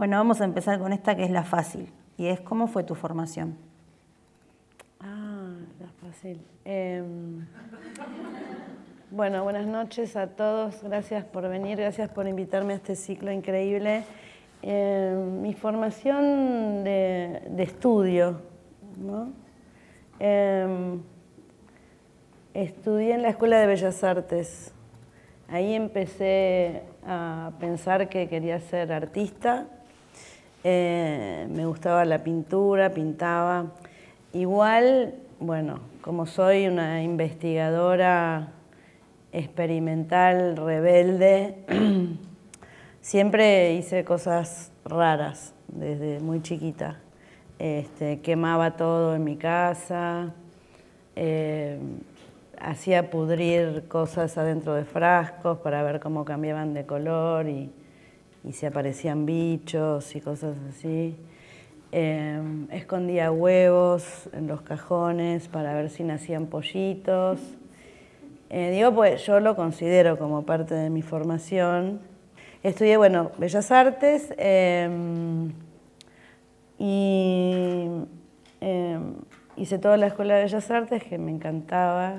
Bueno, vamos a empezar con esta que es la fácil, y es cómo fue tu formación. Ah, la fácil. Em, bueno, buenas noches a todos. Gracias por venir, gracias por invitarme a este ciclo increíble. Em, mi formación de, estudio, ¿no? Em, estudié en la Escuela de Bellas Artes. Ahí empecé a pensar que quería ser artista eh, me gustaba la pintura, pintaba. Igual, bueno, como soy una investigadora experimental, rebelde, siempre hice cosas raras desde muy chiquita. Este, quemaba todo en mi casa, eh, hacía pudrir cosas adentro de frascos para ver cómo cambiaban de color y y si aparecían bichos y cosas así. Em, escondía huevos en los cajones para ver si nacían pollitos. Eh, digo, pues yo lo considero como parte de mi formación. Estudié, bueno, Bellas Artes em, y em, hice toda la Escuela de Bellas Artes que me encantaba,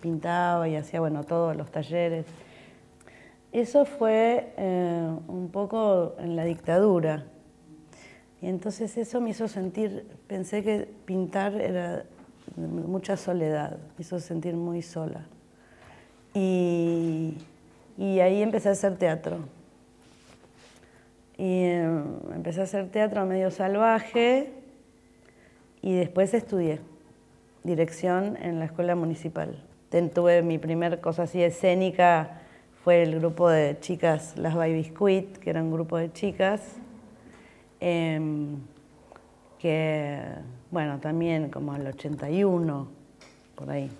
pintaba y hacía, bueno, todos los talleres. Eso fue eh, un poco en la dictadura. Y entonces eso me hizo sentir, pensé que pintar era mucha soledad, me hizo sentir muy sola. Y, ahí empecé a hacer teatro. Y eh, empecé a hacer teatro medio salvaje y después estudié dirección en la escuela municipal. Tuve mi primer cosa así escénica fue el grupo de chicas, las By Biscuit, que era un grupo de chicas, em, que, bueno, también como el 81, por ahí.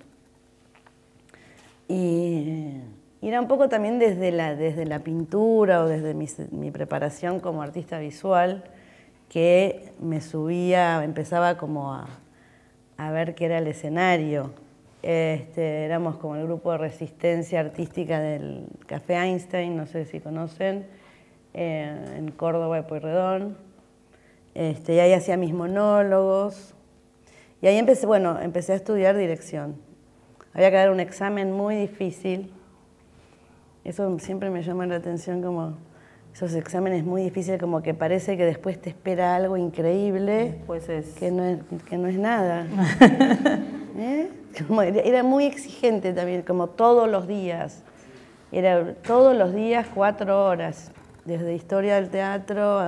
Y, era un poco también desde la, desde la pintura o desde mi, preparación como artista visual, que me subía, empezaba como a, a ver qué era el escenario, este, éramos como el grupo de resistencia artística del Café Einstein, no sé si conocen, eh, en Córdoba y Pueyrredón. Este, y ahí hacía mis monólogos. Y ahí empecé, bueno, empecé a estudiar dirección. Había que dar un examen muy difícil. Eso siempre me llama la atención, como esos exámenes muy difíciles, como que parece que después te espera algo increíble, que, que no es nada. ¿Eh? era, muy exigente también, como todos los días. Era todos los días cuatro horas, desde historia del teatro,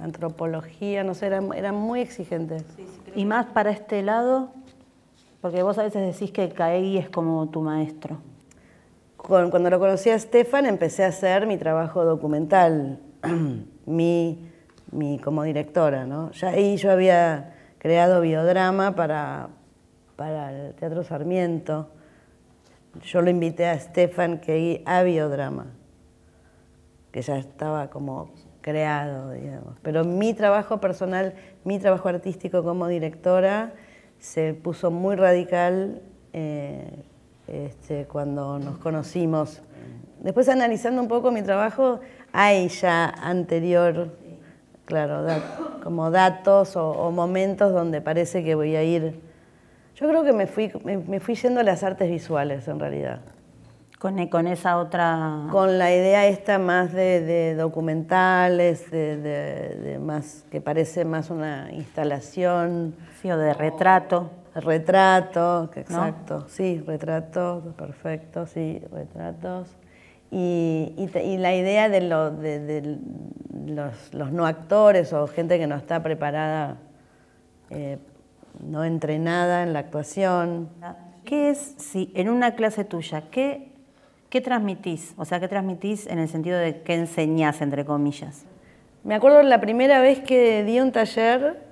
antropología, no sé, era muy exigente ¿Y más para este lado? Porque vos a veces decís que Caegui es como tu maestro. Cuando lo conocí a Stefan empecé a hacer mi trabajo documental, mi, como directora, Ya ahí yo había creado biodrama para, para el Teatro Sarmiento, yo lo invité a Stefan que a biodrama, que ya estaba como creado, digamos. Pero mi trabajo personal, mi trabajo artístico como directora, se puso muy radical eh, este, cuando nos conocimos. Después analizando un poco mi trabajo, hay ya anterior, claro, como datos o momentos donde parece que voy a ir yo creo que me fui, me, fui yendo a las artes visuales en realidad. Con, eh, esa otra... Con la idea esta más de, documentales, de, más que parece más una instalación. Sí, o de retrato. Retrato, exacto. Sí, retratos, perfecto, sí, retratos. Y, la idea de, los, los, no actores o gente que no está preparada eh, no entrenada en la actuación. ¿Qué es, si en una clase tuya, qué, qué transmitís? O sea, ¿qué transmitís en el sentido de qué enseñás, entre comillas? Me acuerdo la primera vez que di un taller,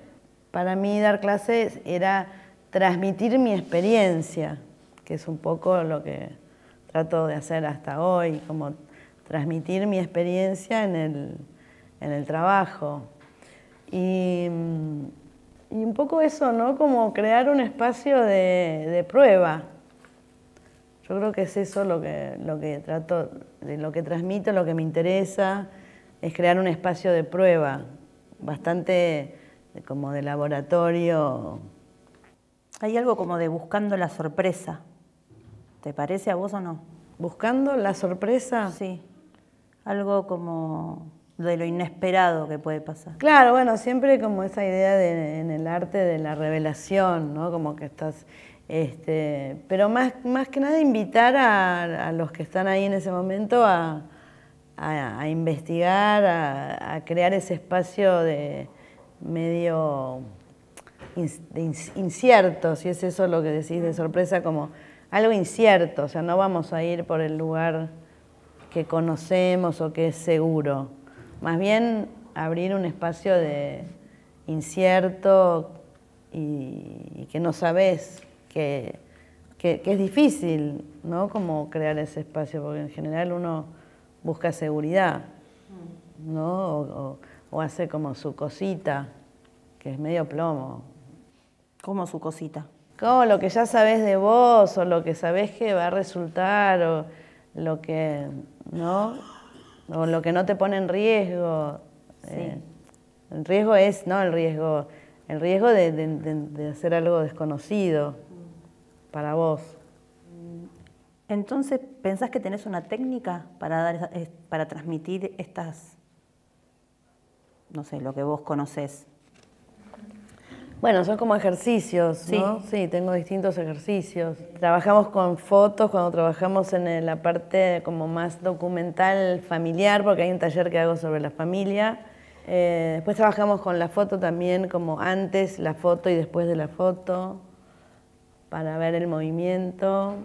para mí dar clases era transmitir mi experiencia, que es un poco lo que trato de hacer hasta hoy, como transmitir mi experiencia en el, en el trabajo. Y mm, y un poco eso, ¿no? Como crear un espacio de, prueba. Yo creo que es eso lo que, lo que trato, de lo que transmito, lo que me interesa, es crear un espacio de prueba, bastante como de laboratorio. Hay algo como de buscando la sorpresa. ¿Te parece a vos o no? ¿Buscando la sorpresa? Sí. Algo como de lo inesperado que puede pasar. Claro, bueno, siempre como esa idea en el arte de la revelación, ¿no? Como que estás... Este, pero más, que nada invitar a, los que están ahí en ese momento a, investigar, a, crear ese espacio de medio incierto, si es eso lo que decís de sorpresa, como algo incierto, o sea, no vamos a ir por el lugar que conocemos o que es seguro. Más bien abrir un espacio de incierto y, que no sabes que, es difícil, ¿no? Como crear ese espacio, porque en general uno busca seguridad, ¿no? O, hace como su cosita, que es medio plomo. ¿Cómo su cosita? Como lo que ya sabes de vos, o lo que sabes que va a resultar, o lo que, ¿no? o lo que no te pone en riesgo. Eh, el riesgo es, no el riesgo, el riesgo de, hacer algo desconocido para vos. Entonces, ¿pensás que tenés una técnica para, dar, para transmitir estas, no sé, lo que vos conocés? Bueno, son como ejercicios, ¿no? Sí. tengo distintos ejercicios. Trabajamos con fotos cuando trabajamos en eh, la parte como más documental familiar, porque hay un taller que hago sobre la familia. Eh, después trabajamos con la foto también, como antes la foto y después de la foto, para ver el movimiento.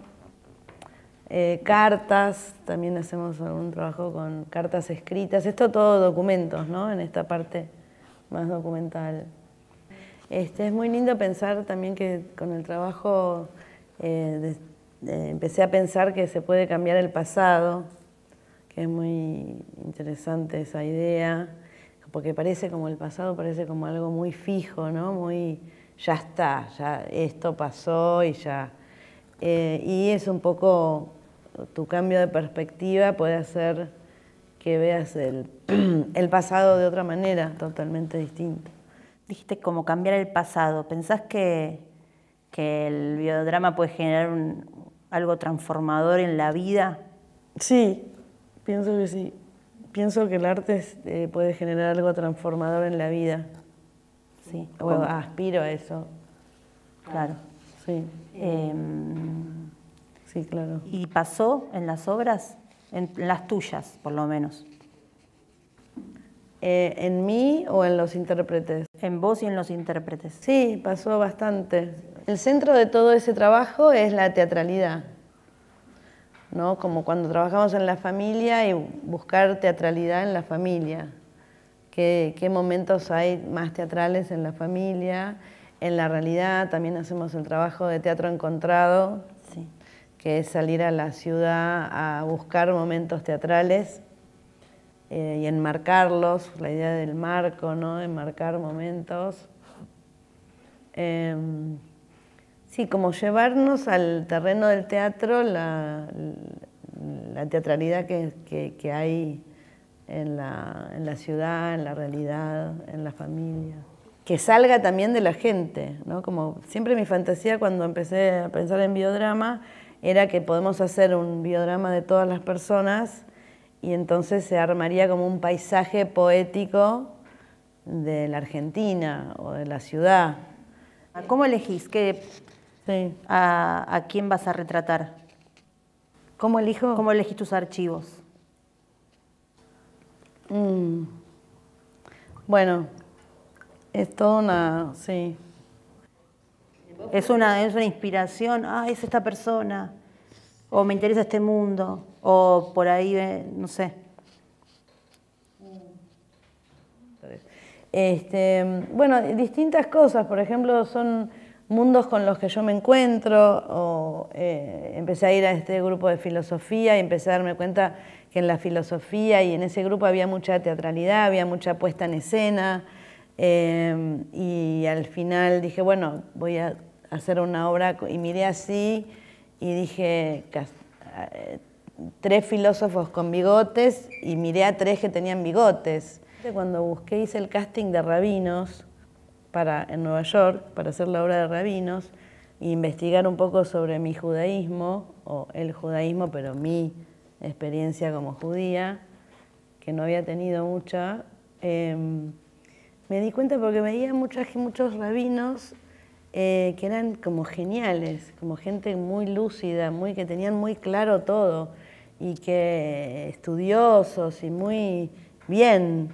Eh, cartas, también hacemos un trabajo con cartas escritas. Esto todo documentos, ¿no? En esta parte más documental. Este, es muy lindo pensar también que con el trabajo eh, empecé a pensar que se puede cambiar el pasado, que es muy interesante esa idea, porque parece como el pasado, parece como algo muy fijo, ¿no? Muy, ya está, ya esto pasó y ya. Eh, y es un poco, tu cambio de perspectiva puede hacer que veas el, el pasado de otra manera, totalmente distinto dijiste como cambiar el pasado. ¿Pensás que, el biodrama puede generar algo transformador en la vida? Sí, pienso que sí. Pienso que el arte este, puede generar algo transformador en la vida. Sí. aspiro a eso. Claro. Sí. Em, sí, claro. ¿Y pasó en las obras? En las tuyas, por lo menos. Eh, ¿En mí o en los intérpretes? En vos y en los intérpretes. Sí, pasó bastante. El centro de todo ese trabajo es la teatralidad, ¿no? Como cuando trabajamos en la familia y buscar teatralidad en la familia. ¿Qué, qué momentos hay más teatrales en la familia? En la realidad también hacemos el trabajo de teatro encontrado, que es salir a la ciudad a buscar momentos teatrales eh, y enmarcarlos, la idea del marco, ¿no? enmarcar momentos. Em, sí, como llevarnos al terreno del teatro la, la teatralidad que, que, que hay en la, en la, ciudad, en la realidad, en la familia. Que salga también de la gente, ¿no? Como siempre mi fantasía cuando empecé a pensar en biodrama era que podemos hacer un biodrama de todas las personas y entonces se armaría como un paisaje poético de la Argentina o de la ciudad. ¿Cómo elegís qué a, quién vas a retratar? ¿Cómo elijo? ¿Cómo elegís tus archivos? Mm. Bueno, es toda una... Sí. Es una, es una inspiración, ah, es esta persona, o me interesa este mundo. O por ahí, eh, no sé. Este, bueno, distintas cosas, por ejemplo, son mundos con los que yo me encuentro, o eh, empecé a ir a este grupo de filosofía y empecé a darme cuenta que en la filosofía y en ese grupo había mucha teatralidad, había mucha puesta en escena, em, y al final dije, bueno, voy a hacer una obra, y miré así y dije, tres filósofos con bigotes y miré a tres que tenían bigotes. Cuando busqué, hice el casting de rabinos para, en Nueva York para hacer la obra de rabinos e investigar un poco sobre mi judaísmo, o el judaísmo, pero mi experiencia como judía, que no había tenido mucha. Em, me di cuenta porque veía muchos rabinos eh, que eran como geniales, como gente muy lúcida, muy, que tenían muy claro todo y que estudiosos y muy bien.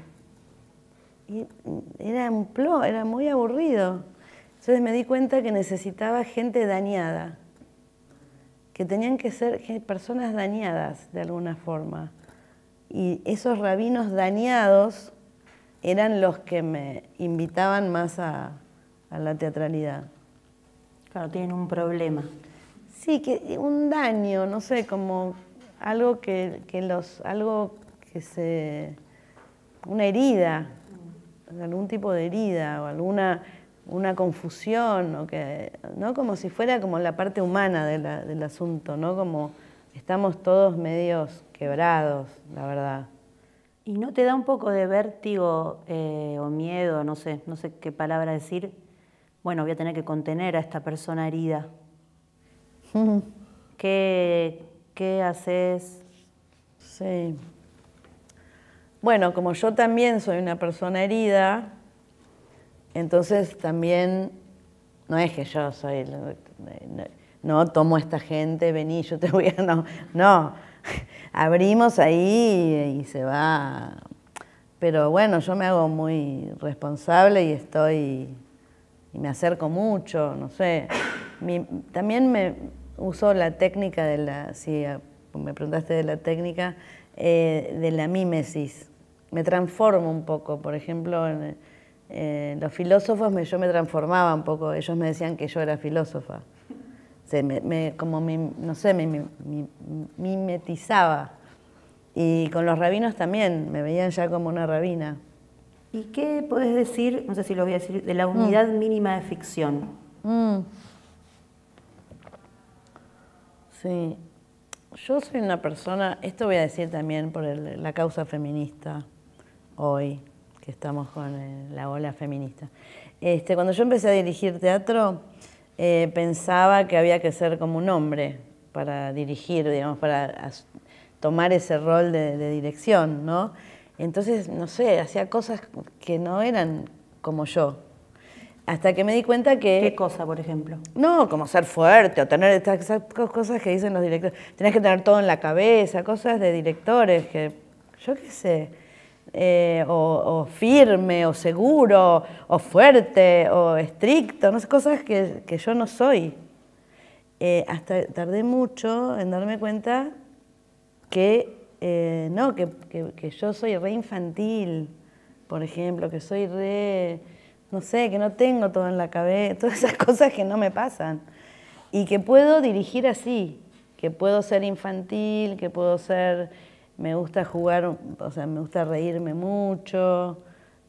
Y era un plo, era muy aburrido. Entonces me di cuenta que necesitaba gente dañada, que tenían que ser personas dañadas de alguna forma. Y esos rabinos dañados eran los que me invitaban más a, la teatralidad. Claro, tienen un problema. Sí, que un daño, no sé, como algo que, los, algo que se, una herida, algún tipo de herida o alguna una confusión, que, ¿no? como si fuera como la parte humana del asunto, ¿no? como estamos todos medios quebrados, la verdad. ¿Y no te da un poco de vértigo eh, o miedo, no sé, no sé qué palabra decir? Bueno, voy a tener que contener a esta persona herida. ¿Qué, ¿Qué haces? Sí. Bueno, como yo también soy una persona herida, entonces también no es que yo soy, no, tomo esta gente, vení, yo te voy a, no, no, abrimos ahí y, se va. Pero bueno, yo me hago muy responsable y estoy, y me acerco mucho, no sé. también me, uso la técnica de la, si ah, me preguntaste de la técnica, eh, de la mímesis. Me transformo un poco, por ejemplo, eh, los filósofos yo me transformaba un poco, ellos me decían que yo era filósofa. Se me, como no sé, me, mimetizaba. Y con los rabinos también, me veían ya como una rabina. ¿Y qué puedes decir, no sé si lo voy a decir, de la unidad mm. mínima de ficción? Mm. Sí, yo soy una persona, esto voy a decir también por la causa feminista hoy, que estamos con eh, la ola feminista. Este, cuando yo empecé a dirigir teatro, eh, pensaba que había que ser como un hombre para dirigir, digamos, para tomar ese rol de, de dirección, ¿no? Entonces, no sé, hacía cosas que no eran como yo. Hasta que me di cuenta que... ¿Qué cosa, por ejemplo? No, como ser fuerte o tener estas, cosas que dicen los directores. Tenés que tener todo en la cabeza, cosas de directores que, yo qué sé, eh, o, firme, o seguro, o fuerte, o estricto, no sé, cosas que, yo no soy. Eh, hasta tardé mucho en darme cuenta que eh, no, que, que, yo soy re infantil, por ejemplo, que soy re no sé, que no tengo todo en la cabeza, todas esas cosas que no me pasan. Y que puedo dirigir así, que puedo ser infantil, que puedo ser, me gusta jugar, o sea, me gusta reírme mucho,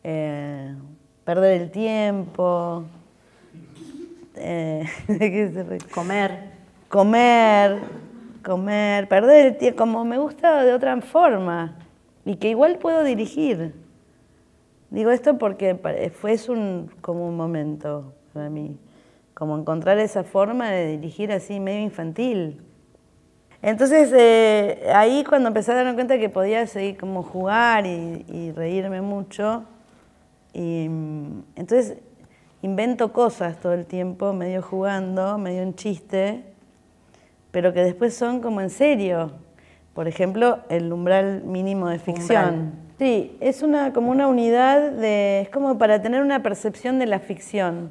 eh, perder el tiempo, eh, comer. Comer, comer, perder el tiempo, como me gusta de otra forma, y que igual puedo dirigir. Digo esto porque fue un, como un momento para mí, como encontrar esa forma de dirigir así medio infantil. Entonces eh, ahí cuando empecé a darme cuenta que podía seguir como jugar y, reírme mucho, y mm, entonces invento cosas todo el tiempo, medio jugando, medio un chiste, pero que después son como en serio. Por ejemplo, el umbral mínimo de ficción. Sí, es una, como una unidad de. es como para tener una percepción de la ficción,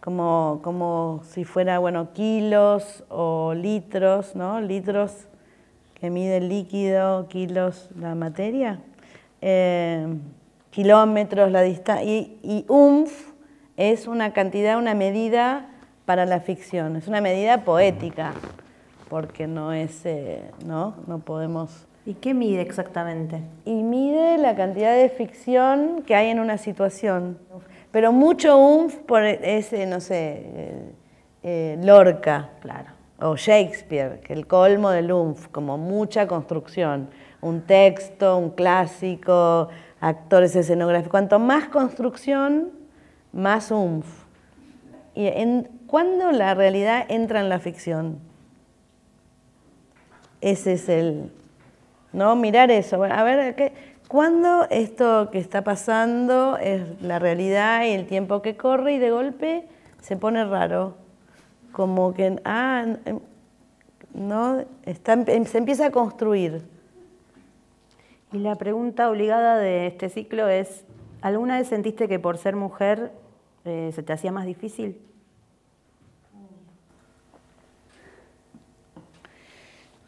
como, si fuera, bueno, kilos o litros, ¿no? Litros que mide el líquido, kilos la materia, eh, kilómetros la distancia. Y, umf es una cantidad, una medida para la ficción, es una medida poética, porque no es, eh, ¿no? No podemos ¿Y qué mide exactamente? Y mide la cantidad de ficción que hay en una situación. Pero mucho umf por ese, no sé, eh, eh, Lorca, claro. O Shakespeare, que el colmo del umf, como mucha construcción. Un texto, un clásico, actores escenográficos. Cuanto más construcción, más umf. ¿Y en, cuándo la realidad entra en la ficción? Ese es el, ¿no? Mirar eso, a ver, ¿qué, ¿cuándo esto que está pasando es la realidad y el tiempo que corre y de golpe se pone raro? Como que, ah, em, ¿no? Está, em, se empieza a construir. Y la pregunta obligada de este ciclo es, ¿alguna vez sentiste que por ser mujer eh, se te hacía más difícil?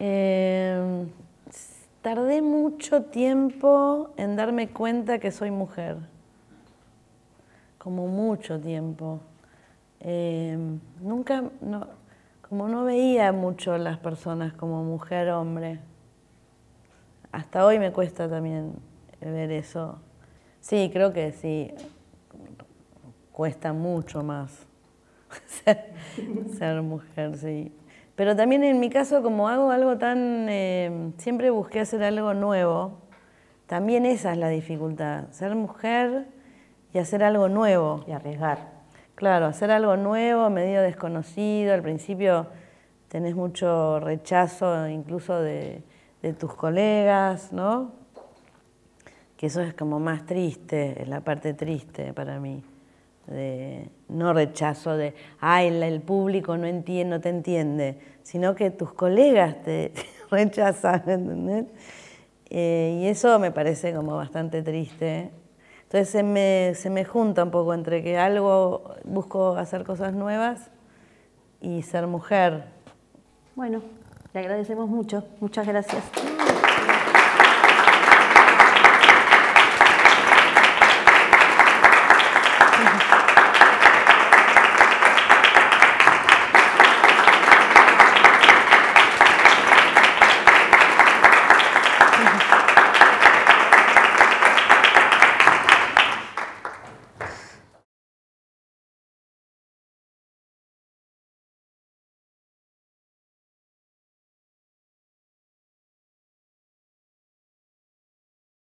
Eh, Tardé mucho tiempo en darme cuenta que soy mujer, como mucho tiempo. Eh, nunca, como no veía mucho las personas como mujer, hombre. Hasta hoy me cuesta también eh, ver eso. Sí, creo que sí, cuesta mucho más ser mujer, sí. Pero también en mi caso, como hago algo tan... Em, siempre busqué hacer algo nuevo, también esa es la dificultad, ser mujer y hacer algo nuevo. Y arriesgar. Claro, hacer algo nuevo, medio desconocido, al principio tenés mucho rechazo incluso de, tus colegas, ¿no? Que eso es como más triste, es la parte triste para mí de no rechazo de, ay, el público no entiende, no te entiende, sino que tus colegas te rechazan, ¿entendés? Eh, y eso me parece como bastante triste. Entonces se me, se me junta un poco entre que algo, busco hacer cosas nuevas y ser mujer. Bueno, le agradecemos mucho. Muchas gracias.